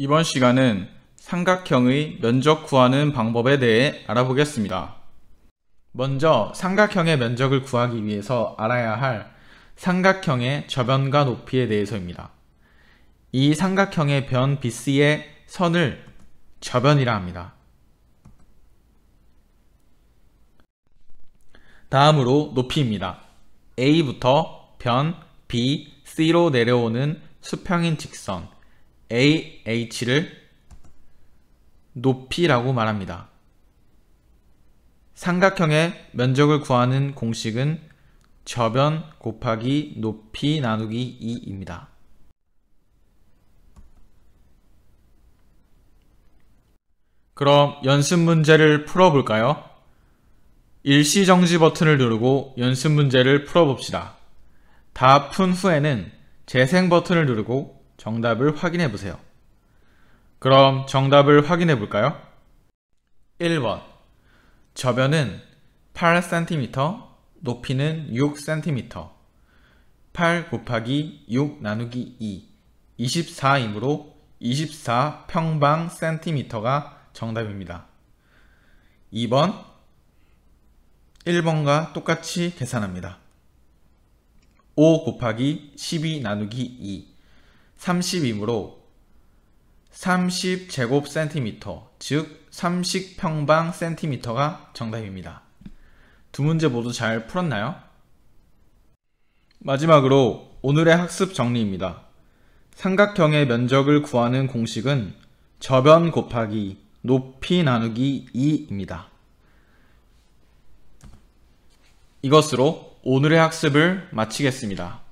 이번 시간은 삼각형의 면적 구하는 방법에 대해 알아보겠습니다. 먼저 삼각형의 면적을 구하기 위해서 알아야 할 삼각형의 저변과 높이에 대해서입니다. 이 삼각형의 변 BC의 선을 저변이라 합니다. 다음으로 높이입니다. A부터 변 BC로 내려오는 수평인 직선 AH를 높이라고 말합니다. 삼각형의 면적을 구하는 공식은 저변 곱하기 높이 나누기 2입니다. 그럼 연습 문제를 풀어볼까요? 일시정지 버튼을 누르고 연습 문제를 풀어봅시다. 다 푼 후에는 재생 버튼을 누르고 정답을 확인해 보세요. 그럼 정답을 확인해 볼까요? 1번 저변은 8cm, 높이는 6cm 8 곱하기 6 나누기 2 24이므로 24 평방 센티미터가 정답입니다. 2번 1번과 똑같이 계산합니다. 5 곱하기 12 나누기 2 30이므로 30제곱센티미터, 즉 30평방 센티미터가 정답입니다. 두 문제 모두 잘 풀었나요? 마지막으로 오늘의 학습 정리입니다. 삼각형의 면적을 구하는 공식은 저변 곱하기 높이 나누기 2입니다. 이것으로 오늘의 학습을 마치겠습니다.